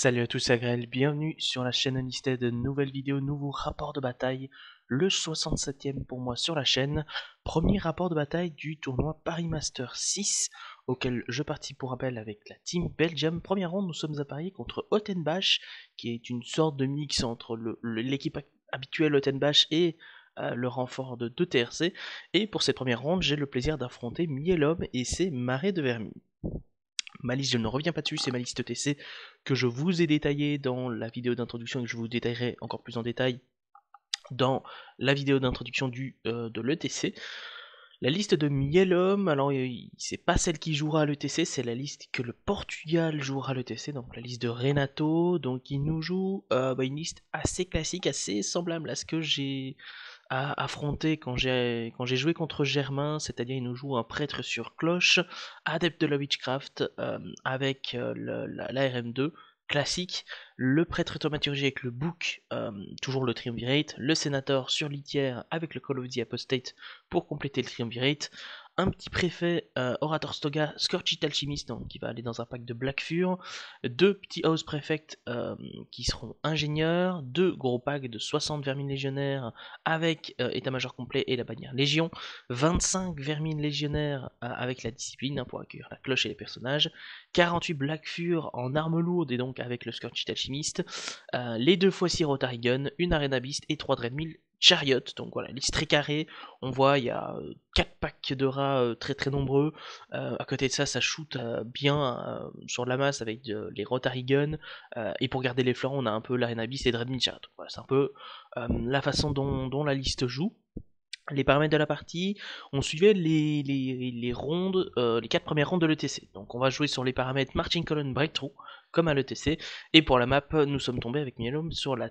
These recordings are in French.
Salut à tous, c'est Agrel, bienvenue sur la chaîne de nouvelle vidéo, nouveau rapport de bataille, le 67ème pour moi sur la chaîne, premier rapport de bataille du tournoi Paris Master 6, auquel je participe pour rappel avec la team Belgium. Première ronde, nous sommes à Paris contre Otenbach, qui est une sorte de mix entre l'équipe habituelle Otenbach et euh, le renfort de 2 TRC, et pour cette première ronde, j'ai le plaisir d'affronter Mielhomme et ses marées de vermi. Ma liste, je ne reviens pas dessus, c'est ma liste TC que je vous ai détaillée dans la vidéo d'introduction et que je vous détaillerai encore plus en détail dans la vidéo d'introduction euh, de l'ETC. La liste de Mielom, alors euh, c'est pas celle qui jouera à l'ETC, c'est la liste que le Portugal jouera à l'ETC, donc la liste de Renato, donc il nous joue euh, bah, une liste assez classique, assez semblable à ce que j'ai à affronter quand j'ai joué contre Germain, c'est-à-dire il nous joue un prêtre sur cloche, adepte de la witchcraft, euh, avec euh, la rm 2 classique, le prêtre thaumaturgie avec le book, euh, toujours le triumvirate, le sénateur sur litière avec le Call of the Apostate pour compléter le triumvirate, un petit préfet euh, Orator Stoga, scorchy Alchimiste, donc, qui va aller dans un pack de Black Fur, deux petits House Prefect euh, qui seront ingénieurs, deux gros packs de 60 vermines légionnaires avec euh, état-major complet et la bannière Légion, 25 vermines légionnaires avec la discipline hein, pour accueillir la cloche et les personnages, 48 Black Fur en armes lourdes et donc avec le scorchy Alchimiste, les deux fois 6 gun une Arena Beast et trois Dreadmill Chariot, donc voilà, liste très carrée, on voit il y a 4 euh, packs de rats euh, très très nombreux, euh, à côté de ça ça shoot bien sur la masse avec les Rotary Gun. et pour garder les fleurs, on a un peu Bis et Dreadnought Chariot, voilà, c'est un peu la façon dont, la liste joue les paramètres de la partie, on suivait les, les, rondes, les quatre premières rondes de l'ETC. Donc on va jouer sur les paramètres Marching Column Breakthrough, comme à l'ETC, et pour la map, nous sommes tombés avec Mielom sur la,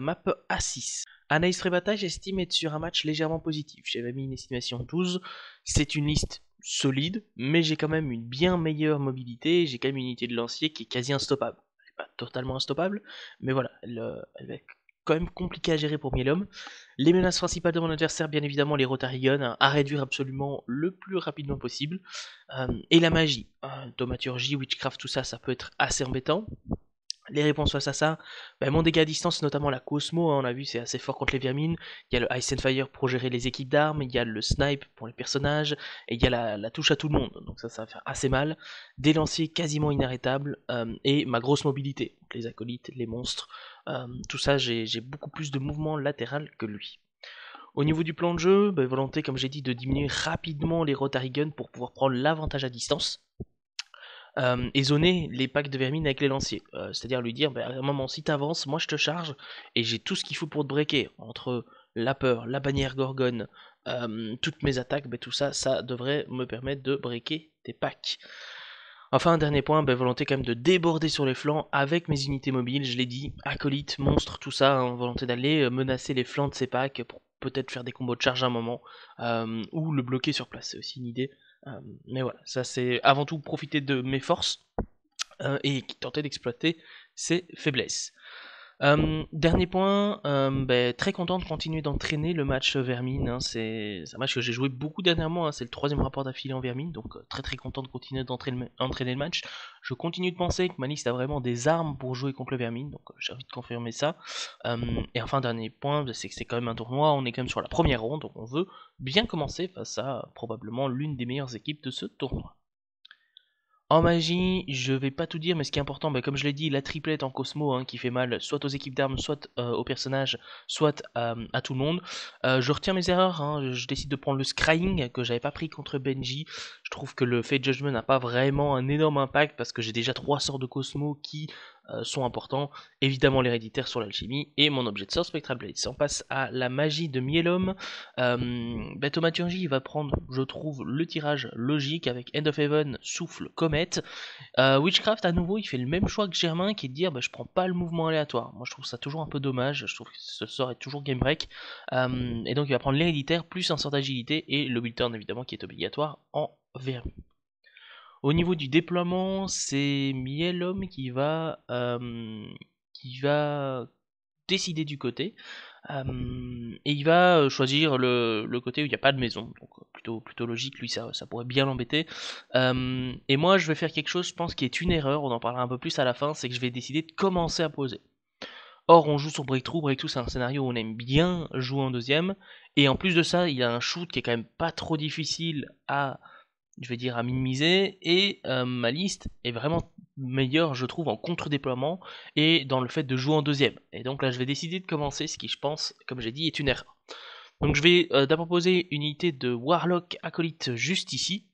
map A6. Anaïs Rebata, j'estime être sur un match légèrement positif. J'avais mis une estimation 12. C'est une liste solide, mais j'ai quand même une bien meilleure mobilité. J'ai quand même une unité de lancier qui est quasi instoppable. Elle pas totalement instoppable, mais voilà, elle, euh, quand même compliqué à gérer pour Mielom. Les menaces principales de mon adversaire, bien évidemment, les Rotarion, hein, à réduire absolument le plus rapidement possible. Euh, et la magie, la hein, Witchcraft, tout ça, ça peut être assez embêtant. Les réponses face à ça, ben, mon dégât à distance, notamment la Cosmo, hein, on a vu, c'est assez fort contre les vermines. Il y a le Ice and Fire pour gérer les équipes d'armes, il y a le Snipe pour les personnages, et il y a la, touche à tout le monde, donc ça, ça va faire assez mal. Des lanciers quasiment inarrêtables, euh, et ma grosse mobilité, les acolytes, les monstres, euh, tout ça, j'ai beaucoup plus de mouvement latéral que lui. Au niveau du plan de jeu, ben, volonté, comme j'ai dit, de diminuer rapidement les Rotary Guns pour pouvoir prendre l'avantage à distance. Euh, et zoner les packs de vermine avec les lanciers. Euh, c'est-à-dire lui dire, ben, à un moment, si t'avances, moi je te charge, et j'ai tout ce qu'il faut pour te breaker. Entre la peur, la bannière gorgone, toutes mes attaques, ben, tout ça, ça devrait me permettre de breaker tes packs. Enfin, un dernier point, bah, volonté quand même de déborder sur les flancs avec mes unités mobiles, je l'ai dit, acolytes, monstres, tout ça, hein, volonté d'aller euh, menacer les flancs de ces packs pour peut-être faire des combos de charge à un moment, euh, ou le bloquer sur place, c'est aussi une idée. Euh, mais voilà, ça c'est avant tout profiter de mes forces et tenter d'exploiter ses faiblesses. Euh, dernier point, euh, ben, très content de continuer d'entraîner le match Vermine. Hein. c'est un match que j'ai joué beaucoup dernièrement. Hein. c'est le troisième rapport d'affilée en Vermine. Donc euh, très très content de continuer d'entraîner le match. Je continue de penser que ma liste a vraiment des armes pour jouer contre le Vermine. Donc j'ai envie de confirmer ça. et enfin, dernier point, ben, c'est que c'est quand même un tournoi. On est quand même sur la première ronde. Donc on veut bien commencer face à probablement l'une des meilleures équipes de ce tournoi. En magie, je vais pas tout dire, mais ce qui est important, bah, comme je l'ai dit, la triplette en Cosmo hein, qui fait mal soit aux équipes d'armes, soit euh, aux personnages, soit euh, à tout le monde. Euh, je retiens mes erreurs, hein, je décide de prendre le Scrying que j'avais pas pris contre Benji. Je trouve que le Fate Judgment n'a pas vraiment un énorme impact parce que j'ai déjà trois sorts de Cosmo qui euh, sont importants. Évidemment l'héréditaire sur l'alchimie et mon objet de sort Spectral Blade. Si on passe à la magie de Mielom, ben, il va prendre, je trouve, le tirage logique avec End of Heaven, Souffle, Comète. Euh, Witchcraft, à nouveau, il fait le même choix que Germain qui est de dire bah, je prends pas le mouvement aléatoire. Moi je trouve ça toujours un peu dommage, je trouve que ce sort est toujours game break. et donc il va prendre l'héréditaire plus un sort d'agilité et le build évidemment qui est obligatoire en VM. Au niveau du déploiement, c'est Mielhomme qui va, euh, qui va décider du côté. Euh, et il va euh, choisir le, côté où il n'y a pas de maison, donc plutôt, plutôt logique, lui ça, ça pourrait bien l'embêter. et moi je vais faire quelque chose, je pense, qui est une erreur, on en parlera un peu plus à la fin, c'est que je vais décider de commencer à poser. Or on joue sur Breakthrough, Breakthrough c'est un scénario où on aime bien jouer en deuxième, et en plus de ça il y a un shoot qui est quand même pas trop difficile à je vais dire à minimiser, et euh, ma liste est vraiment meilleure, je trouve, en contre-déploiement et dans le fait de jouer en deuxième. Et donc là, je vais décider de commencer ce qui, je pense, comme j'ai dit, est une erreur. Donc je vais euh, d'abord poser une unité de Warlock acolyte juste ici,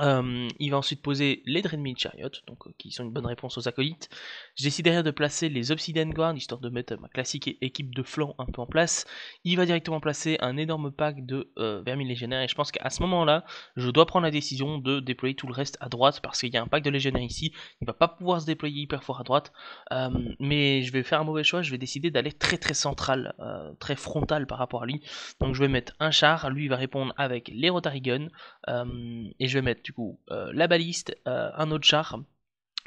euh, il va ensuite poser les Dreadmill Chariot, donc, euh, qui sont une bonne réponse aux acolytes. Je derrière de placer les Obsidian Guard, histoire de mettre ma classique équipe de flanc un peu en place. Il va directement placer un énorme pack de euh, et je pense qu'à ce moment-là, je dois prendre la décision de déployer tout le reste à droite, parce qu'il y a un pack de Légionnaires ici, il va pas pouvoir se déployer hyper fort à droite, euh, mais je vais faire un mauvais choix, je vais décider d'aller très très central, très frontal par rapport à lui. Donc je vais mettre un char, lui il va répondre avec les Rotary Guns, et je vais mettre du coup euh, la baliste, euh, un autre char,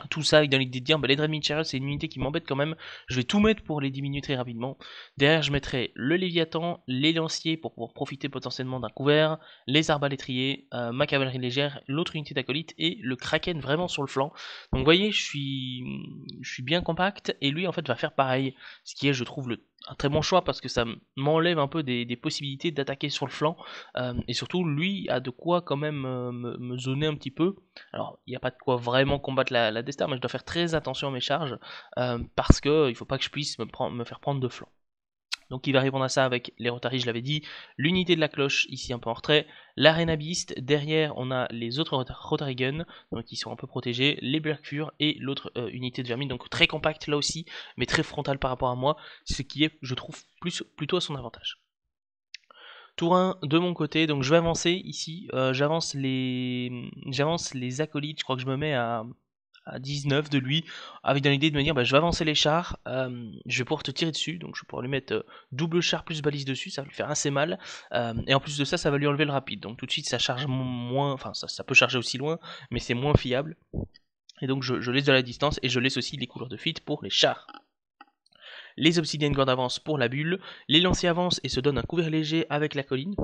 tout ça avec dans l'idée de dire bah, les Chariots c'est une unité qui m'embête quand même, je vais tout mettre pour les diminuer très rapidement. Derrière je mettrai le Léviathan, les lanciers pour pouvoir profiter potentiellement d'un couvert, les arbalétriers, euh, ma cavalerie légère, l'autre unité d'acolyte et le Kraken vraiment sur le flanc. Donc vous voyez je suis, je suis bien compact et lui en fait va faire pareil, ce qui est je trouve le un très bon choix parce que ça m'enlève un peu des, possibilités d'attaquer sur le flanc. Euh, et surtout, lui a de quoi quand même euh, me, zoner un petit peu. Alors, il n'y a pas de quoi vraiment combattre la, la Destar, mais je dois faire très attention à mes charges euh, parce qu'il ne faut pas que je puisse me faire prendre de flanc. Donc il va répondre à ça avec les rotaries, je l'avais dit, l'unité de la cloche ici un peu en retrait, à beast, derrière on a les autres rotary donc ils sont un peu protégés, les et l'autre euh, unité de vermine, donc très compact là aussi, mais très frontal par rapport à moi, ce qui est je trouve plus, plutôt à son avantage. Tour 1 de mon côté, donc je vais avancer ici, euh, j'avance les j'avance les acolytes, je crois que je me mets à à 19 de lui, avec dans l'idée de me dire bah, je vais avancer les chars, euh, je vais pouvoir te tirer dessus, donc je vais lui mettre euh, double char plus balise dessus, ça va lui faire assez mal, euh, et en plus de ça, ça va lui enlever le rapide, donc tout de suite ça charge moins, enfin ça, peut charger aussi loin, mais c'est moins fiable, et donc je, laisse de la distance et je laisse aussi les couleurs de fuite pour les chars. Les obsidiennes garde avance pour la bulle, les lanciers avancent et se donnent un couvert léger avec la colline,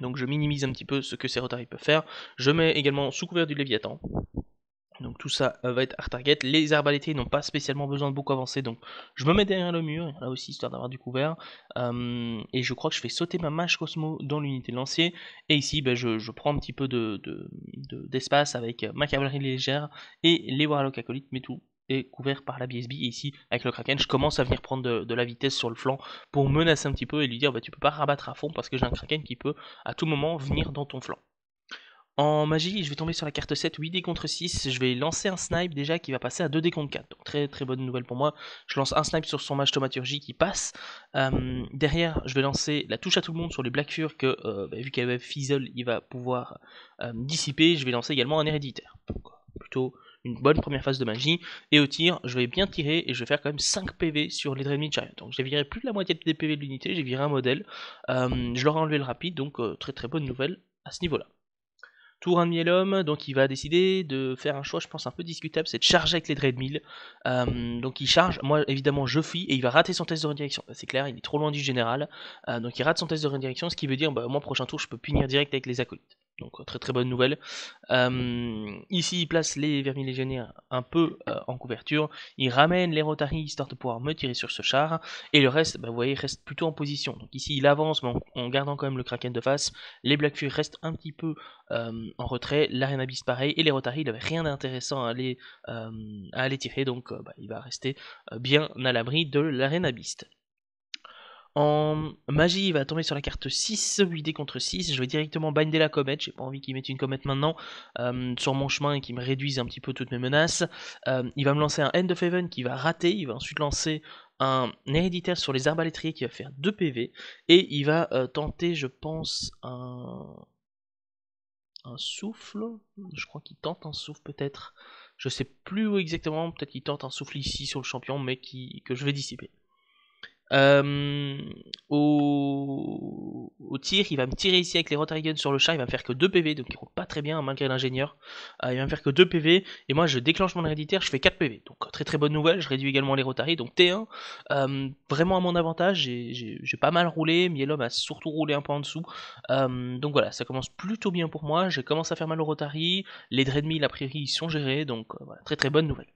donc je minimise un petit peu ce que ces retards peuvent faire, je mets également sous couvert du Léviathan, donc tout ça euh, va être hard target. Les herbalités n'ont pas spécialement besoin de beaucoup avancer, donc je me mets derrière le mur, là aussi histoire d'avoir du couvert. Euh, et je crois que je fais sauter ma mâche Cosmo dans l'unité lancier. Et ici, ben, je, prends un petit peu d'espace avec ma cavalerie légère et les Warlock acolytes, mais tout est couvert par la BSB. Et ici, avec le Kraken, je commence à venir prendre de, la vitesse sur le flanc pour menacer un petit peu et lui dire bah, tu peux pas rabattre à fond parce que j'ai un Kraken qui peut à tout moment venir dans ton flanc. En magie, je vais tomber sur la carte 7, 8D contre 6. Je vais lancer un snipe déjà qui va passer à 2D contre 4. Donc très très bonne nouvelle pour moi. Je lance un snipe sur son mage Tomaturgie qui passe. Euh, derrière, je vais lancer la touche à tout le monde sur les Blackfur que, euh, bah, vu qu'il e Fizzle, il va pouvoir euh, dissiper. Je vais lancer également un héréditaire. Donc plutôt une bonne première phase de magie. Et au tir, je vais bien tirer et je vais faire quand même 5 PV sur les de Chariot. Donc j'ai viré plus de la moitié des PV de l'unité, j'ai viré un modèle. je leur ai enlevé le rapide, donc très très bonne nouvelle à ce niveau-là. Tour un de homme donc il va décider de faire un choix, je pense, un peu discutable, c'est de charger avec les Dreadmill. Euh, donc il charge, moi évidemment je fuis et il va rater son test de redirection. C'est clair, il est trop loin du général, euh, donc il rate son test de redirection, ce qui veut dire, bah, moi prochain tour je peux punir direct avec les acolytes. Donc euh, très très bonne nouvelle. Euh, ici, il place les vermis un peu euh, en couverture. Il ramène les Rotary histoire de pouvoir me tirer sur ce char. Et le reste, bah, vous voyez, reste plutôt en position. Donc ici, il avance, mais en, gardant quand même le Kraken de face. Les Black Fury restent un petit peu en retrait. L'Arena Beast pareil. Et les Rotary, il n'avait rien d'intéressant à aller, tirer. Donc bah, il va rester bien à l'abri de l'Arena Beast. En magie, il va tomber sur la carte 6, 8 dés contre 6. Je vais directement binder la comète. J'ai pas envie qu'il mette une comète maintenant euh, sur mon chemin et qu'il me réduise un petit peu toutes mes menaces. Euh, il va me lancer un End of Heaven qui va rater. Il va ensuite lancer un héréditaire sur les arbalétriers qui va faire 2 PV. Et il va euh, tenter, je pense, un. souffle. Je crois qu'il tente un souffle peut-être. Je sais plus exactement. Peut-être qu'il tente un souffle ici sur le champion, mais qui... que je vais dissiper. Euh, au... tir, il va me tirer ici avec les Rotary Guns sur le chat, il va me faire que 2 PV, donc il roule pas très bien malgré l'ingénieur. Euh, il va me faire que 2 PV, et moi je déclenche mon héréditaire, je fais 4 PV. Donc très très bonne nouvelle, je réduis également les Rotary, donc T1, euh, vraiment à mon avantage, j'ai pas mal roulé, Mielom a surtout roulé un peu en dessous. donc voilà, ça commence plutôt bien pour moi, je commence à faire mal aux Rotary, les Dreadmill a priori ils sont gérés, donc voilà, très très bonne nouvelle.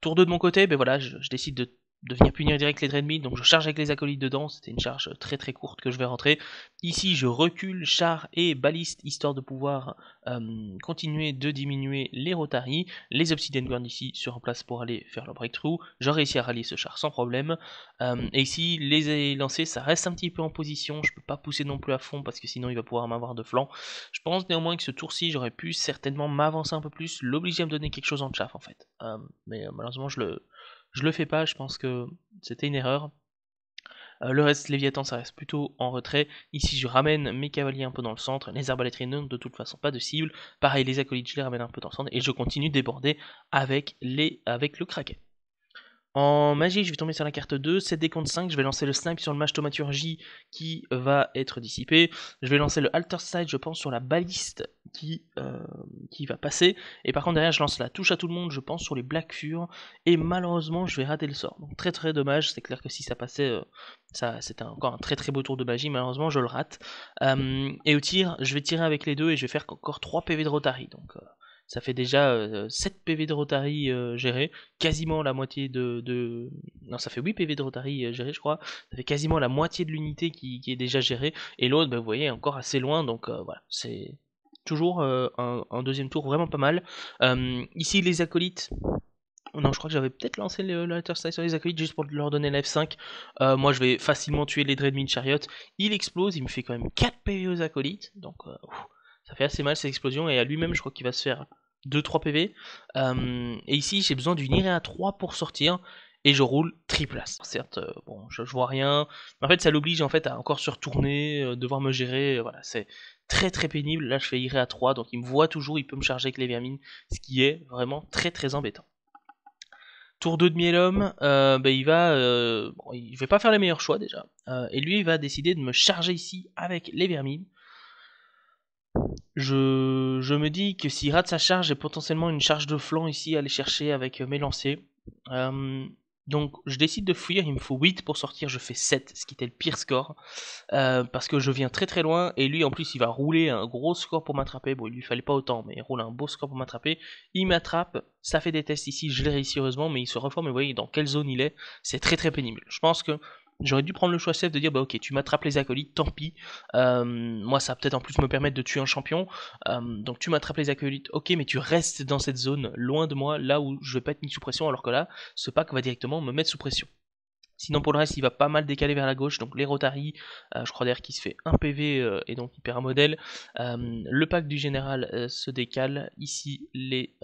Tour 2 de mon côté, ben voilà, je décide de devenir punir direct les traits donc je charge avec les acolytes dedans, c'était une charge très très courte que je vais rentrer. Ici je recule char et baliste histoire de pouvoir euh, continuer de diminuer les Rotary. les Obsidian Guard ici se remplacent pour aller faire le breakthrough, j'aurais réussi à rallier ce char sans problème, euh, et ici les lancers ça reste un petit peu en position, je peux pas pousser non plus à fond parce que sinon il va pouvoir m'avoir de flanc. Je pense néanmoins que ce tour-ci j'aurais pu certainement m'avancer un peu plus, l'obliger à me donner quelque chose en chaff en fait, euh, mais malheureusement je le je le fais pas, je pense que c'était une erreur. Euh, le reste, Léviathan, ça reste plutôt en retrait. Ici, je ramène mes cavaliers un peu dans le centre. Les arbalétriers n'ont de toute façon pas de cible. Pareil, les acolytes, je les ramène un peu dans le centre. Et je continue de déborder avec, les, avec le kraken. En magie, je vais tomber sur la carte 2, c'est des comptes 5, je vais lancer le snipe sur le mage Tomaturgie qui euh, va être dissipé. Je vais lancer le alter side, je pense, sur la baliste qui, euh, qui va passer. Et par contre, derrière, je lance la touche à tout le monde, je pense, sur les black fur. Et malheureusement, je vais rater le sort. Donc très très dommage, c'est clair que si ça passait, euh, ça c'était encore un très très beau tour de magie. Malheureusement, je le rate. et au tir, je vais tirer avec les deux et je vais faire encore 3 PV de Rotary. Donc ça fait déjà 7 euh, PV de Rotary euh, gérés, quasiment la moitié de, Non, ça fait 8 PV de Rotary euh, gérés, je crois. Ça fait quasiment la moitié de l'unité qui, est déjà gérée. Et l'autre, ben, vous voyez, encore assez loin. Donc voilà, c'est toujours un, deuxième tour vraiment pas mal. ici, les acolytes. Non, je crois que j'avais peut-être lancé le, le sur les acolytes juste pour leur donner la F5. moi, je vais facilement tuer les Dreadmin Chariot. Il explose, il me fait quand même 4 PV aux acolytes. Donc, ça fait assez mal cette explosion. Et à lui-même, je crois qu'il va se faire 2-3 PV. Euh, et ici, j'ai besoin d'une à 3 pour sortir. Et je roule triplace. Certes, euh, bon, je, vois rien. Mais en fait, ça l'oblige en fait à encore se retourner, euh, devoir me gérer. voilà, c'est très très pénible. Là, je fais à 3, donc il me voit toujours, il peut me charger avec les vermines, ce qui est vraiment très très embêtant. Tour 2 de Mielhomme, euh, bah, il va, va pas faire les meilleurs choix déjà. et lui, il va décider de me charger ici avec les vermines. Je, je, me dis que s'il rate sa charge, j'ai potentiellement une charge de flanc ici à aller chercher avec euh, mes lancers. Euh, donc je décide de fuir, il me faut 8 pour sortir, je fais 7, ce qui était le pire score. Euh, parce que je viens très très loin et lui en plus il va rouler un gros score pour m'attraper. Bon il lui fallait pas autant mais il roule un beau score pour m'attraper. Il m'attrape, ça fait des tests ici, je l'ai réussi heureusement mais il se reforme et vous voyez dans quelle zone il est. C'est très très pénible. Je pense que J'aurais dû prendre le choix chef de dire bah ok tu m'attrapes les acolytes, tant pis. Euh, moi ça va peut-être en plus me permettre de tuer un champion. Euh, donc tu m'attrapes les acolytes, ok mais tu restes dans cette zone, loin de moi, là où je vais pas être mis sous pression, alors que là, ce pack va directement me mettre sous pression. Sinon pour le reste il va pas mal décaler vers la gauche, donc les Rotary, euh, je crois d'ailleurs qu'il se fait un PV et donc il perd un modèle. le pack du général se décale, ici les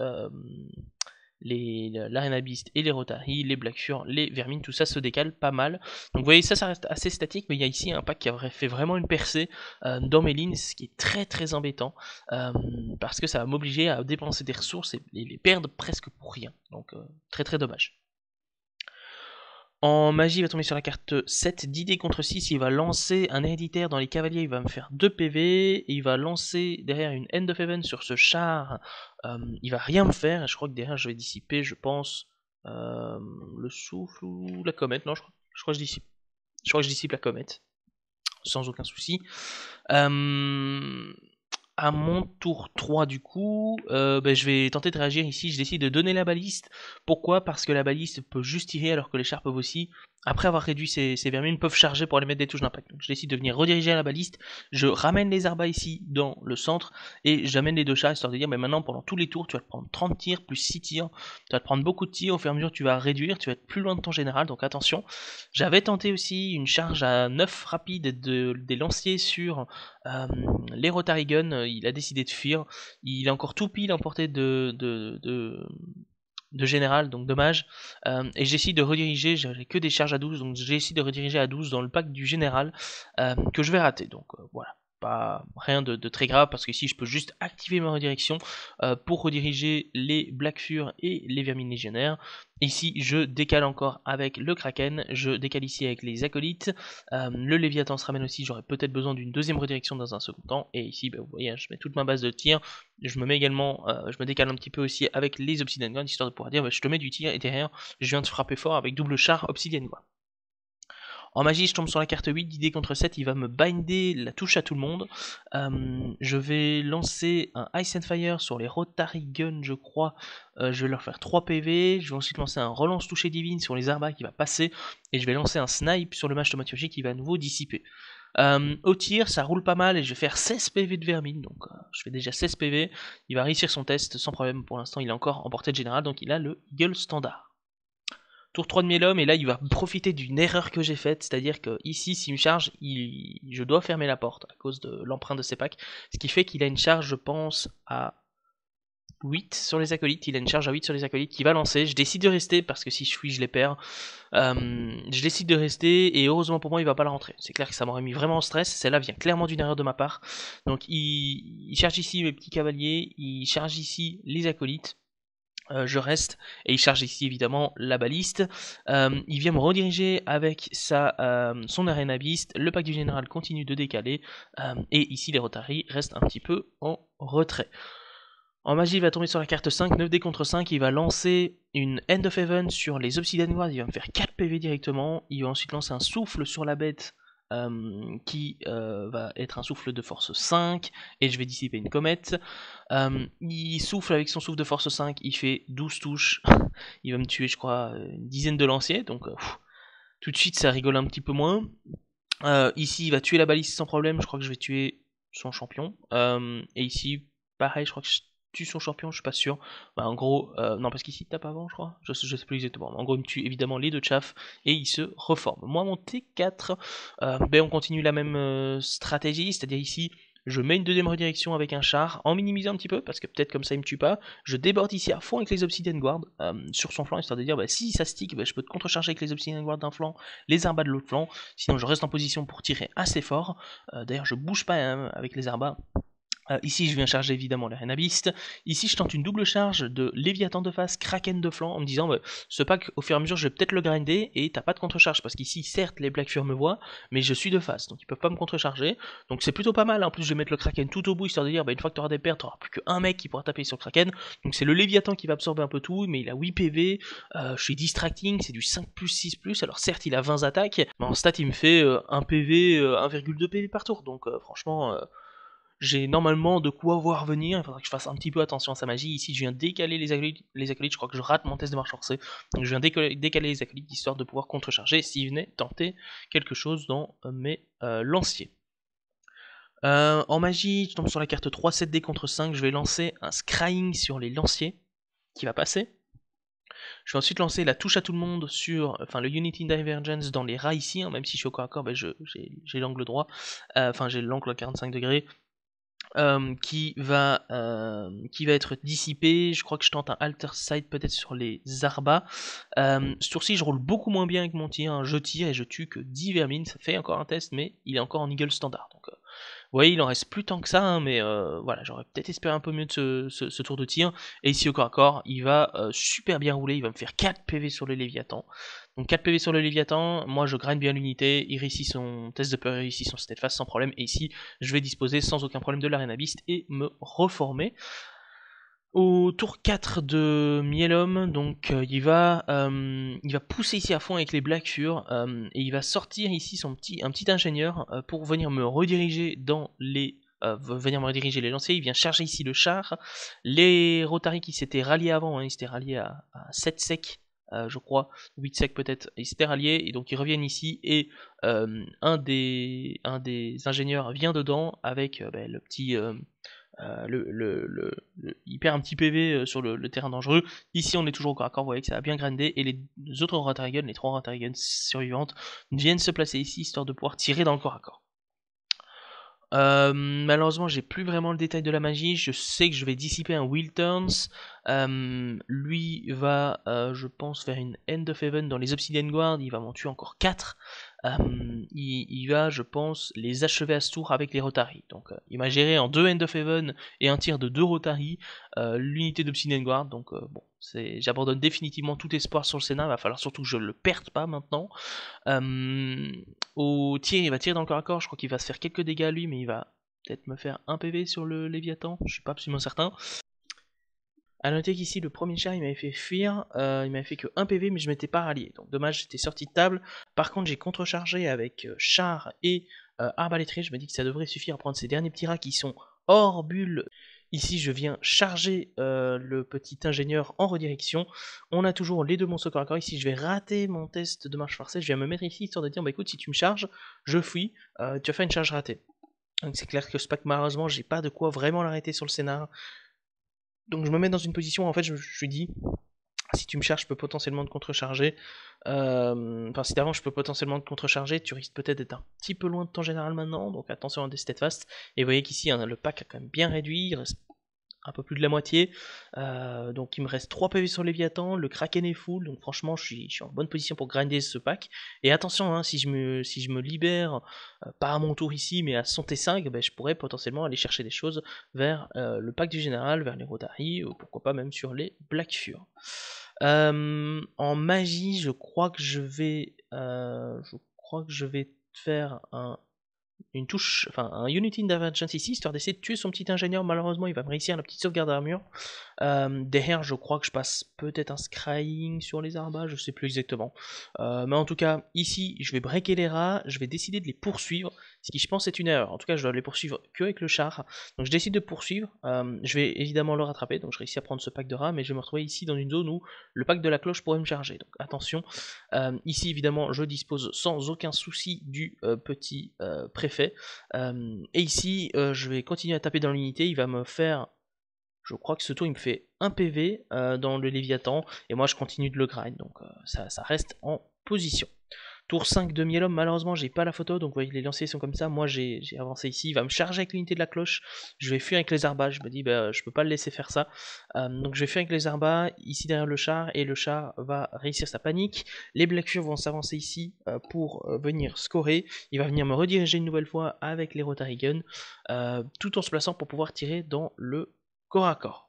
les, l'arénabiste et les Rotary, les Blacksure, les Vermines, tout ça se décale pas mal. Donc vous voyez, ça, ça reste assez statique, mais il y a ici un pack qui a fait vraiment une percée euh, dans mes lignes, ce qui est très très embêtant, euh, parce que ça va m'obliger à dépenser des ressources et, les perdre presque pour rien. Donc euh, très très dommage. En magie, il va tomber sur la carte 7 d'idées contre 6. Il va lancer un héréditaire dans les cavaliers. Il va me faire 2 PV. Et il va lancer derrière une End of Heaven sur ce char euh, il va rien me faire, je crois que derrière je vais dissiper, je pense, euh, le souffle ou la comète. Non, je crois, je que je dissipe. Je crois que je dissipe la comète, sans aucun souci. Euh, à mon tour 3 du coup, ben, je vais tenter de réagir ici, je décide de donner la baliste. Pourquoi Parce que la baliste peut juste tirer alors que les chars peuvent aussi après avoir réduit ces, ces vermines, peuvent charger pour aller mettre des touches d'impact. Donc je décide de venir rediriger à la baliste, je ramène les arbas ici dans le centre, et j'amène les deux chats, histoire de dire, mais maintenant pendant tous les tours, tu vas te prendre 30 tirs, plus 6 tirs, tu vas te prendre beaucoup de tirs, au fur et à mesure tu vas réduire, tu vas être plus loin de ton général, donc attention. J'avais tenté aussi une charge à 9 rapide de, des lanciers sur euh, les rotary guns il a décidé de fuir, il a encore tout pile emporté de, de, de de général, donc dommage. Euh, et j'essaie de rediriger, j'avais que des charges à 12, donc j'ai essayé de rediriger à 12 dans le pack du général, euh, que je vais rater, donc euh, voilà pas rien de, très grave parce que ici je peux juste activer ma redirection euh, pour rediriger les Fur et les Vermines Légionnaires. Ici je décale encore avec le Kraken, je décale ici avec les acolytes, euh, le Léviathan se ramène aussi, j'aurais peut-être besoin d'une deuxième redirection dans un second temps, et ici ben, vous voyez hein, je mets toute ma base de tir, je me mets également, euh, je me décale un petit peu aussi avec les Obsidian Guns histoire de pouvoir dire ben, je te mets du tir et derrière je viens de frapper fort avec double char Obsidian en magie, je tombe sur la carte 8, idée contre 7, il va me binder la touche à tout le monde. Euh, je vais lancer un Ice and Fire sur les Rotary Gun, je crois. Euh, je vais leur faire 3 PV. Je vais ensuite lancer un relance touché divine sur les Arba qui va passer. Et je vais lancer un Snipe sur le mage Tomaturgique qui va à nouveau dissiper. Euh, au tir, ça roule pas mal et je vais faire 16 PV de vermine. Donc je fais déjà 16 PV. Il va réussir son test sans problème pour l'instant. Il est encore en portée générale, donc il a le Gull standard tour 3 de et là il va profiter d'une erreur que j'ai faite, c'est-à-dire que ici s'il me charge, il, je dois fermer la porte à cause de l'empreinte de ses packs, ce qui fait qu'il a une charge je pense à 8 sur les acolytes, il a une charge à 8 sur les acolytes qui va lancer, je décide de rester parce que si je suis, je les perds, euh, je décide de rester et heureusement pour moi il va pas la rentrer, c'est clair que ça m'aurait mis vraiment en stress, celle-là vient clairement d'une erreur de ma part, donc il charge ici mes petits cavaliers, il charge ici les acolytes, euh, je reste et il charge ici évidemment la baliste. Euh, il vient me rediriger avec sa, euh, son arena beast. Le pack du général continue de décaler et ici les Rotary restent un petit peu en retrait. En magie, il va tomber sur la carte 5, 9D contre 5, il va lancer une End of Heaven sur les Obsidian il va me faire 4 PV directement, il va ensuite lancer un souffle sur la bête euh, qui euh, va être un souffle de force 5, et je vais dissiper une comète. Euh, il souffle avec son souffle de force 5, il fait 12 touches, il va me tuer je crois une dizaine de lanciers, donc tout de suite ça rigole un petit peu moins. ici il va tuer la balise sans problème, je crois que je vais tuer son champion. et ici pareil, je crois que je tue son champion, je suis pas sûr. Bah, en gros, euh, non, parce qu'ici il tape avant, je crois. Je, ne sais plus exactement. En gros, il me tue évidemment les deux chaffs et il se reforme. Moi, mon T4, euh, ben, on continue la même euh, stratégie, c'est-à-dire ici. Je mets une deuxième redirection avec un char, en minimisant un petit peu, parce que peut-être comme ça il me tue pas. Je déborde ici à fond avec les Obsidian Guard sur son flanc, histoire de dire bah, si ça stick, bah, je peux te contrecharger avec les Obsidian Guard d'un flanc, les arbas de l'autre flanc. Sinon, je reste en position pour tirer assez fort. D'ailleurs, je bouge pas hein, avec les arbas euh, ici, je viens charger évidemment le renabiste. Ici, je tente une double charge de Léviathan de face, Kraken de flanc, en me disant bah, ce pack, au fur et à mesure, je vais peut-être le grinder et t'as pas de contrecharge, Parce qu'ici, certes, les Black me voient, mais je suis de face, donc ils peuvent pas me contrecharger. Donc c'est plutôt pas mal. En plus, je vais mettre le Kraken tout au bout, histoire de dire bah, une fois que t'auras des pertes, t'auras plus qu'un mec qui pourra taper sur Kraken. Donc c'est le Léviathan qui va absorber un peu tout, mais il a 8 PV. Euh, je suis distracting, c'est du 5 plus 6 plus. Alors certes, il a 20 attaques, mais en stat, il me fait 1 PV, 1,2 PV par tour. Donc euh, franchement j'ai normalement de quoi voir venir. Il faudra que je fasse un petit peu attention à sa magie. Ici, je viens décaler les acolytes. je crois que je rate mon test de marche forcée. Donc, je viens décaler, les acolytes histoire de pouvoir contrecharger s'il venait tenter quelque chose dans euh, mes euh, lanciers. Euh, en magie, je tombe sur la carte 3, 7D contre 5. Je vais lancer un scrying sur les lanciers qui va passer. Je vais ensuite lancer la touche à tout le monde sur, enfin le Unity Divergence dans les rats ici, hein. même si je suis au corps à corps, ben, j'ai l'angle droit, enfin j'ai l'angle à 45 degrés, euh, qui, va, euh, qui va être dissipé. Je crois que je tente un Alter side peut-être sur les arbas Euh, ce tour-ci, je roule beaucoup moins bien avec mon tir. Hein. Je tire et je tue que 10 vermines. Ça fait encore un test, mais il est encore en Eagle standard. Donc, vous euh, voyez, il en reste plus tant que ça, hein, mais voilà, j'aurais peut-être espéré un peu mieux de ce, ce, tour de tir. Et ici, au corps à corps, il va super bien rouler. Il va me faire 4 PV sur le léviathan donc 4 PV sur le Léviathan, moi je graine bien l'unité, il réussit son test de peur, il réussit son face sans problème, et ici je vais disposer sans aucun problème de l'Arena Beast et me reformer. Au tour 4 de Mielom, donc euh, il, va, euh, il va pousser ici à fond avec les Black euh, et il va sortir ici son petit, un petit ingénieur pour venir me rediriger dans les venir me rediriger les lanciers. Il vient charger ici le char. Les Rotari qui s'étaient ralliés avant, hein, ils s'étaient ralliés à, à 7 sec euh, je crois, sec peut-être, ils s'étaient ralliés, et donc ils reviennent ici, et euh, un, des, un des ingénieurs vient dedans avec euh, ben, le petit... Le, le, il perd un petit PV sur le, terrain dangereux. Ici, on est toujours au corps à corps. Vous voyez que ça a bien grindé. Et les autres Rattarigans, les trois Rattarigans survivantes, viennent se placer ici histoire de pouvoir tirer dans le corps à corps. Euh, malheureusement, j'ai plus vraiment le détail de la magie. Je sais que je vais dissiper un Will euh, lui va, euh, je pense, faire une End of Heaven dans les Obsidian Guard. Il va m'en tuer encore quatre. Euh, il, va, je pense, les achever à ce tour avec les Rotary. Donc, euh, il m'a géré en deux End of Heaven et un tir de deux Rotary euh, l'unité d'Obsidian Guard. Donc, euh, bon, j'abandonne définitivement tout espoir sur le Sénat. Il va falloir surtout que je le perde pas maintenant. au tir, il va tirer dans le corps à corps. Je crois qu'il va se faire quelques dégâts à lui, mais il va peut-être me faire un PV sur le Léviathan. Je suis pas absolument certain. A noter qu'ici, le premier char, il m'avait fait fuir. Euh, il m'avait fait que 1 PV, mais je m'étais pas rallié. Donc dommage, j'étais sorti de table. Par contre, j'ai contrechargé avec euh, char et euh, arbalétrier. Je me dis que ça devrait suffire à prendre ces derniers petits rats qui sont hors bulle. Ici, je viens charger le petit ingénieur en redirection. On a toujours les deux monstres corps à corps. Ici, je vais rater mon test de marche forcée. Je viens me mettre ici, histoire de dire, bah écoute, si tu me charges, je fuis. tu as fait une charge ratée. Donc c'est clair que ce pack malheureusement, j'ai pas de quoi vraiment l'arrêter sur le scénar donc je me mets dans une position, en fait, je, lui dis, si tu me cherches, je peux potentiellement te contrecharger. Euh, enfin, si d'avant je peux potentiellement te contrecharger. Tu risques peut-être d'être un petit peu loin de ton général maintenant, donc attention à des steadfast. Et vous voyez qu'ici, hein, le pack a quand même bien réduit, un peu plus de la moitié. Euh, donc il me reste 3 PV sur Léviathan, le Kraken est full, donc franchement je suis, en bonne position pour grinder ce pack. Et attention, hein, si, je me, si je me libère, euh, pas à mon tour ici, mais à son ben, T5, je pourrais potentiellement aller chercher des choses vers euh, le pack du général, vers les rotary ou pourquoi pas même sur les Black Fur. en magie, je crois que je vais... je crois que je vais faire un une touche, enfin un Unity Intervention ici, histoire d'essayer de tuer son petit ingénieur. Malheureusement, il va me réussir la petite sauvegarde d'armure. Euh, derrière, je crois que je passe peut-être un scrying sur les arbres, je sais plus exactement. Euh, mais en tout cas, ici, je vais breaker les rats, je vais décider de les poursuivre, ce qui je pense est une erreur. En tout cas, je dois les poursuivre que avec le char. Donc je décide de poursuivre. Euh, je vais évidemment le rattraper, donc je réussis à prendre ce pack de rats, mais je vais me retrouver ici dans une zone où le pack de la cloche pourrait me charger. Donc attention. ici, évidemment, je dispose sans aucun souci du petit préfet fait. Euh, et ici, euh, je vais continuer à taper dans l'unité, il va me faire je crois que ce tour il me fait un PV euh, dans le Léviathan et moi je continue de le grind donc ça reste en position. Tour 5 de Mielhomme, malheureusement, j'ai pas la photo, donc voyez, les lanciers sont comme ça. Moi, j'ai avancé ici, il va me charger avec l'unité de la cloche. Je vais fuir avec les arbas, je me dis, bah, je peux pas le laisser faire ça. Euh, donc, je vais fuir avec les arbas, ici derrière le char, et le char va réussir sa panique. Les Blackfur vont s'avancer ici euh, pour euh, venir scorer. Il va venir me rediriger une nouvelle fois avec les Rotary Guns, tout en se plaçant pour pouvoir tirer dans le corps à corps.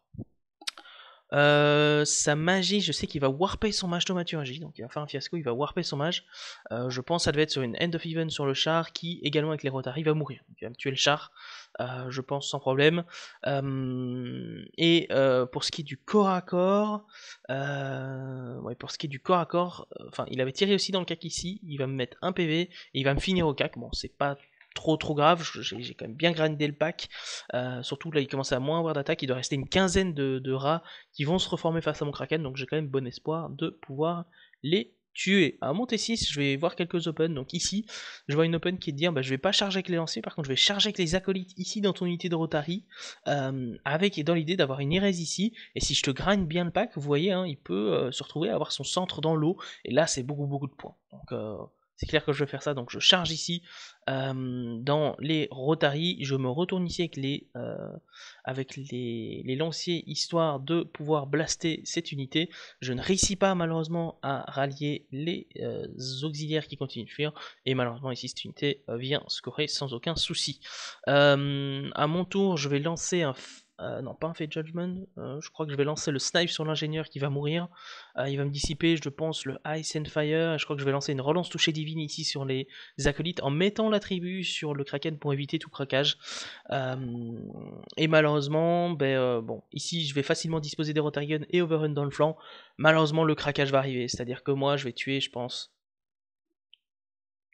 Euh, sa magie, je sais qu'il va warper son mage Tomaturgie, donc il va faire un fiasco, il va warper son mage. Euh, je pense que ça devait être sur une End of Even sur le char qui, également avec les Rotary, va mourir. il va me tuer le char, euh, je pense, sans problème. et pour ce qui est du corps à corps, pour ce qui est du corps à corps, enfin, il avait tiré aussi dans le cac ici, il va me mettre un PV et il va me finir au cac. Bon, c'est pas trop trop grave. J'ai quand même bien grindé le pack. Euh, surtout là, il commence à moins avoir d'attaque. Il doit rester une quinzaine de, rats qui vont se reformer face à mon Kraken. Donc j'ai quand même bon espoir de pouvoir les tuer. À t 6, je vais voir quelques open. Donc ici, je vois une open qui est dire bah, je vais pas charger avec les lanciers. Par contre, je vais charger avec les acolytes ici dans ton unité de Rotary. Euh, avec et dans l'idée d'avoir une irèse ici. Et si je te grind bien le pack, vous voyez, hein, il peut euh, se retrouver à avoir son centre dans l'eau. Et là, c'est beaucoup beaucoup de points. Donc c'est clair que je vais faire ça, donc je charge ici euh, dans les Rotary, je me retourne ici euh, avec les, les, lanciers, histoire de pouvoir blaster cette unité, je ne réussis pas malheureusement à rallier les euh, auxiliaires qui continuent de fuir, et malheureusement ici cette unité vient scorer sans aucun souci. à mon tour, je vais lancer un euh, non, pas un fait judgment. Euh, je crois que je vais lancer le snipe sur l'ingénieur qui va mourir. Euh, il va me dissiper, je pense, le Ice and Fire. je crois que je vais lancer une relance touchée divine ici sur les, acolytes en mettant l'attribut sur le Kraken pour éviter tout craquage. et malheureusement, ben, bon, ici je vais facilement disposer des Guns et Overrun dans le flanc. Malheureusement, le craquage va arriver. C'est-à-dire que moi, je vais tuer, je pense,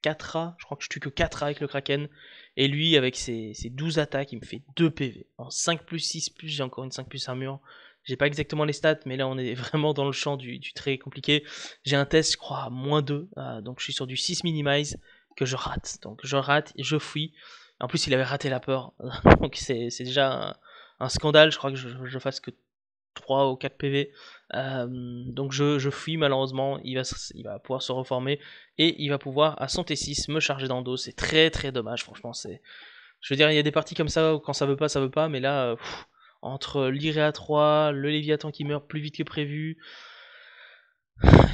4 a Je crois que je tue que 4 a avec le Kraken. Et lui, avec ses, 12 attaques, il me fait 2 PV. En 5 plus 6 plus, j'ai encore une 5 plus armure. J'ai pas exactement les stats, mais là on est vraiment dans le champ du, du très compliqué. J'ai un test, je crois, à moins 2. Ah, donc je suis sur du 6 minimize que je rate. Donc je rate, je fuis En plus, il avait raté la peur. donc c'est déjà un, scandale. Je crois que je fasse que 3 ou 4 PV. Euh, donc je, fuis malheureusement, il va, il va pouvoir se reformer et il va pouvoir à son T6 me charger dans dos. C'est très très dommage, franchement. c'est Je veux dire, il y a des parties comme ça où quand ça veut pas, ça veut pas, mais là, euh, entre l'Irea 3, le Léviathan qui meurt plus vite que prévu,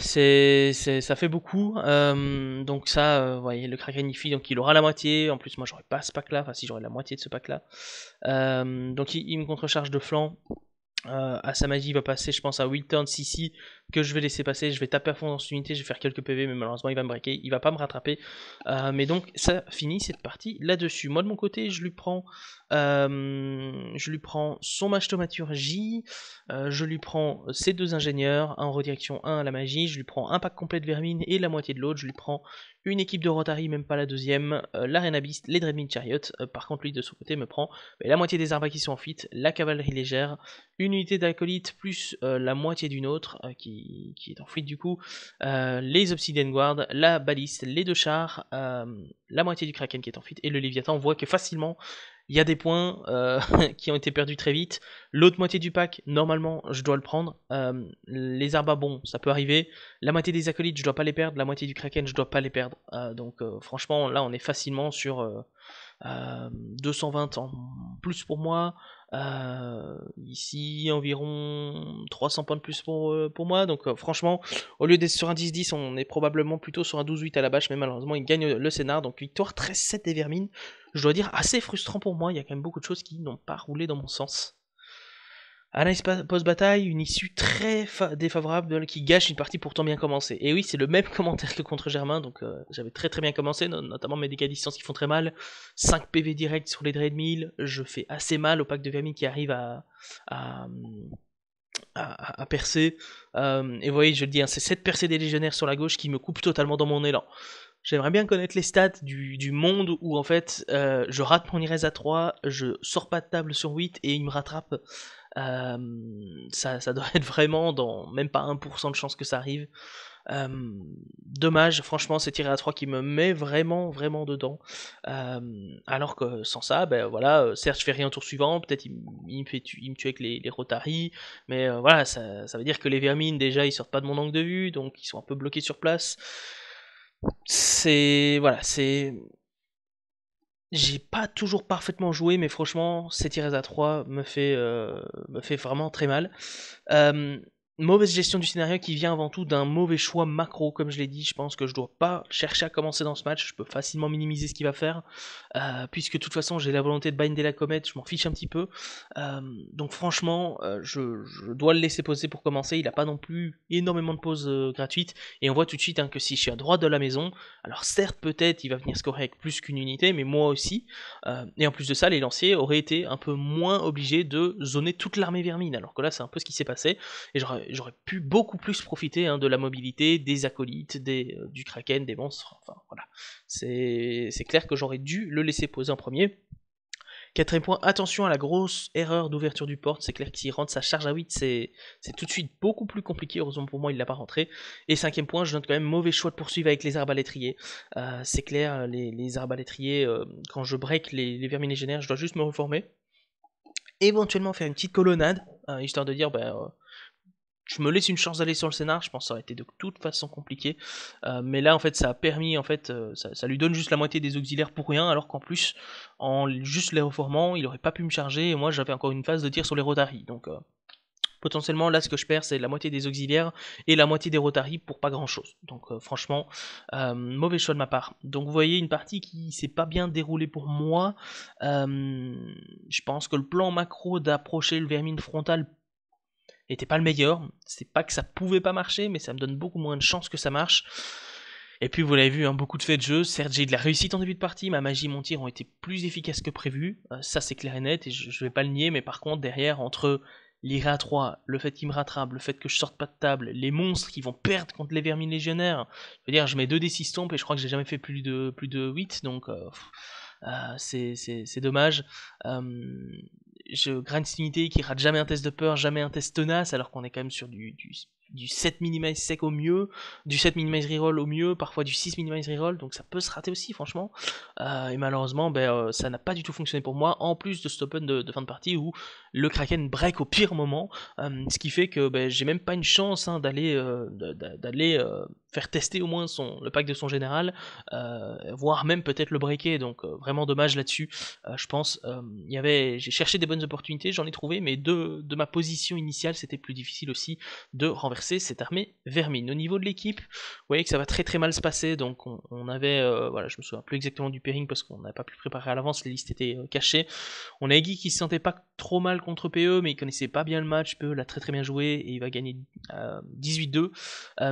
c'est, ça fait beaucoup. Euh, donc ça, vous voyez, le Krakenify, donc il aura la moitié. En plus, moi, j'aurais pas ce pack-là. Enfin, si j'aurais la moitié de ce pack-là. donc il, me contrecharge de flanc. Euh, à sa magie, va passer, je pense, à Wilton Sissi que je vais laisser passer, je vais taper à fond dans cette unité, je vais faire quelques PV, mais malheureusement il va me breaker, il va pas me rattraper. Euh, mais donc ça finit cette partie là-dessus. Moi de mon côté, je lui prends, euh, je lui prends son mage euh, je lui prends ses deux ingénieurs, en redirection, 1 la magie, je lui prends un pack complet de vermine et la moitié de l'autre, je lui prends une équipe de Rotary, même pas la deuxième, euh, l'Arena Beast, les Dreadmin Chariot, par contre lui de son côté me prend la moitié des arbres qui sont en fuite, la cavalerie légère, une unité d'acolyte plus la moitié d'une autre qui qui, est en fuite du coup, euh, les Obsidian Guard, la baliste, les deux chars, euh, la moitié du Kraken qui est en fuite, et le Léviathan, on voit que facilement, il y a des points euh, qui ont été perdus très vite. L'autre moitié du pack, normalement, je dois le prendre. les arbas ça peut arriver. La moitié des acolytes, je dois pas les perdre. La moitié du kraken, je dois pas les perdre. donc, franchement, là, on est facilement sur 220 en plus pour moi. Euh, ici, environ 300 points de plus pour, euh, pour moi. Donc, euh, franchement, au lieu d'être sur un 10-10, on est probablement plutôt sur un 12-8 à la bâche. Mais malheureusement, il gagne le scénar. Donc, victoire 13-7 des Vermines. Je dois dire, assez frustrant pour moi. Il y a quand même beaucoup de choses qui n'ont pas roulé dans mon sens à post-bataille, une issue très défavorable qui gâche une partie pourtant bien commencée. Et oui, c'est le même commentaire que contre Germain, donc euh, j'avais très très bien commencé, notamment mes dégâts à distance qui font très mal, 5 PV direct sur les Dreadmill, je fais assez mal au pack de vermine qui arrive à, à, à, percer. Euh, et vous voyez, je le dis, hein, c'est cette percée des légionnaires sur la gauche qui me coupe totalement dans mon élan. J'aimerais bien connaître les stats du, monde où en fait euh, je rate mon Irez à 3, je sors pas de table sur 8 et il me rattrape euh, ça, ça, doit être vraiment dans même pas 1% de chance que ça arrive. Euh, dommage, franchement, c'est tiré à 3 qui me met vraiment, vraiment dedans. Euh, alors que sans ça, ben voilà, Serge euh, fait rien au tour suivant, peut-être il, il, me fait il me tue avec les, les Rotary, mais euh, voilà, ça, ça, veut dire que les Vermines, déjà, ils sortent pas de mon angle de vue, donc ils sont un peu bloqués sur place. C'est. Voilà, c'est j'ai pas toujours parfaitement joué, mais franchement, cette à 3 me fait, euh, me fait vraiment très mal. Euh, mauvaise gestion du scénario qui vient avant tout d'un mauvais choix macro, comme je l'ai dit. Je pense que je dois pas chercher à commencer dans ce match. Je peux facilement minimiser ce qu'il va faire, euh, puisque de toute façon j'ai la volonté de binder la comète. Je m'en fiche un petit peu. Euh, donc franchement, euh, je, dois le laisser poser pour commencer. Il n'a pas non plus énormément de pauses gratuites. Et on voit tout de suite hein, que si je suis à droite de la maison, alors certes peut-être il va venir scorer avec plus qu'une unité, mais moi aussi. et en plus de ça, les lanciers auraient été un peu moins obligés de zoner toute l'armée vermine. Alors que là, c'est un peu ce qui s'est passé. Et j'aurais j'aurais pu beaucoup plus profiter hein, de la mobilité, des acolytes, des, euh, du kraken, des monstres. Enfin voilà, c'est clair que j'aurais dû le laisser poser en premier. Quatrième point, attention à la grosse erreur d'ouverture du porte. C'est clair que s'il rentre sa charge à 8, c'est tout de suite beaucoup plus compliqué. Heureusement pour moi, il l'a pas rentré. Et cinquième point, je note quand même mauvais choix de poursuivre avec les arbalétriers. Euh, c'est clair, les, les arbalétriers, euh, quand je break les, les génères, je dois juste me reformer. Éventuellement faire une petite colonnade, hein, histoire de dire, ben, euh, je me laisse une chance d'aller sur le scénar, je pense que ça aurait été de toute façon compliqué. Euh, mais là, en fait, ça a permis, en fait, euh, ça, lui donne juste la moitié des auxiliaires pour rien, alors qu'en plus, en juste les reformant, il aurait pas pu me charger, et moi j'avais encore une phase de tir sur les Rotaries. Donc, euh, potentiellement, là, ce que je perds, c'est la moitié des auxiliaires et la moitié des Rotaries pour pas grand chose. Donc, franchement, mauvais choix de ma part. Donc, vous voyez, une partie qui s'est pas bien déroulée pour moi. je pense que le plan macro d'approcher le vermine frontal n'était pas le meilleur. C'est pas que ça pouvait pas marcher, mais ça me donne beaucoup moins de chances que ça marche. Et puis vous l'avez vu, hein, beaucoup de faits de jeu. Certes, j'ai de la réussite en début de partie, ma magie et mon tir ont été plus efficaces que prévu. Euh, ça, c'est clair et net, et je, vais pas le nier, mais par contre, derrière, entre l'IRA 3, le fait qu'il me rattrape, le fait que je sorte pas de table, les monstres qui vont perdre contre les vermines légionnaires, je veux dire, je mets 2 des 6 tombes et je crois que j'ai jamais fait plus de, plus de 8, donc euh, euh, c'est dommage je Simité qui rate jamais un test de peur, jamais un test tenace, alors qu'on est quand même sur du, du, 7 minimize sec au mieux, du 7 minimize reroll au mieux, parfois du 6 minimize reroll, donc ça peut se rater aussi, franchement. Euh, et malheureusement, ben, euh, ça n'a pas du tout fonctionné pour moi, en plus de cet de, fin de partie où le Kraken break au pire moment, euh, ce qui fait que ben, j'ai même pas une chance hein, d'aller d'aller faire tester au moins son, le pack de son général, euh, voire même peut-être le breaker, donc euh, vraiment dommage là-dessus, euh, je pense. y avait, j'ai cherché des bonnes opportunités, j'en ai trouvé, mais de, de ma position initiale, c'était plus difficile aussi de renverser cette armée vermine. Au niveau de l'équipe, vous voyez que ça va très très mal se passer, donc on, avait, voilà, je me souviens plus exactement du pairing parce qu'on n'a pas pu préparer à l'avance, les listes étaient cachées. On a Eggy qui se sentait pas trop mal contre PE, mais il connaissait pas bien le match, PE l'a très très bien joué et il va gagner 18-2.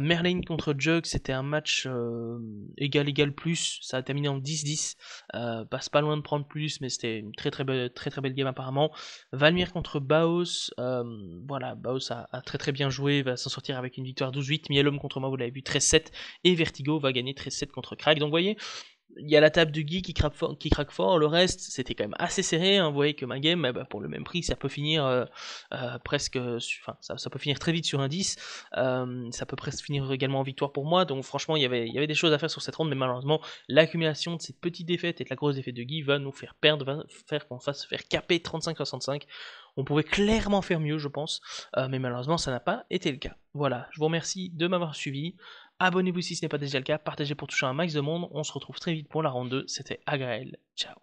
Merlin contre John c'était un match euh, égal égal plus, ça a terminé en 10-10, euh, passe pas loin de prendre plus, mais c'était une très très belle, très très belle game apparemment. Valmir contre Baos, euh, voilà, Baos a, très très bien joué, va s'en sortir avec une victoire 12-8, homme contre moi vous l'avez vu 13-7, et Vertigo va gagner 13-7 contre Craig, donc vous voyez, il y a la table de Guy qui, craque fort, le reste c'était quand même assez serré. Hein, vous voyez que ma game, eh ben, pour le même prix, ça peut finir euh, euh, presque, enfin ça, peut finir très vite sur un 10. Euh, ça peut presque finir également en victoire pour moi. Donc franchement, il y avait, des choses à faire sur cette ronde, mais malheureusement, l'accumulation de ces petites défaites et de la grosse défaite de Guy va nous faire perdre, va faire qu'on fasse faire caper 35-65. On pouvait clairement faire mieux, je pense, mais malheureusement, ça n'a pas été le cas. Voilà, je vous remercie de m'avoir suivi. Abonnez-vous si ce n'est pas déjà le cas, partagez pour toucher un max de monde. On se retrouve très vite pour la ronde 2. C'était Agrael. Ciao.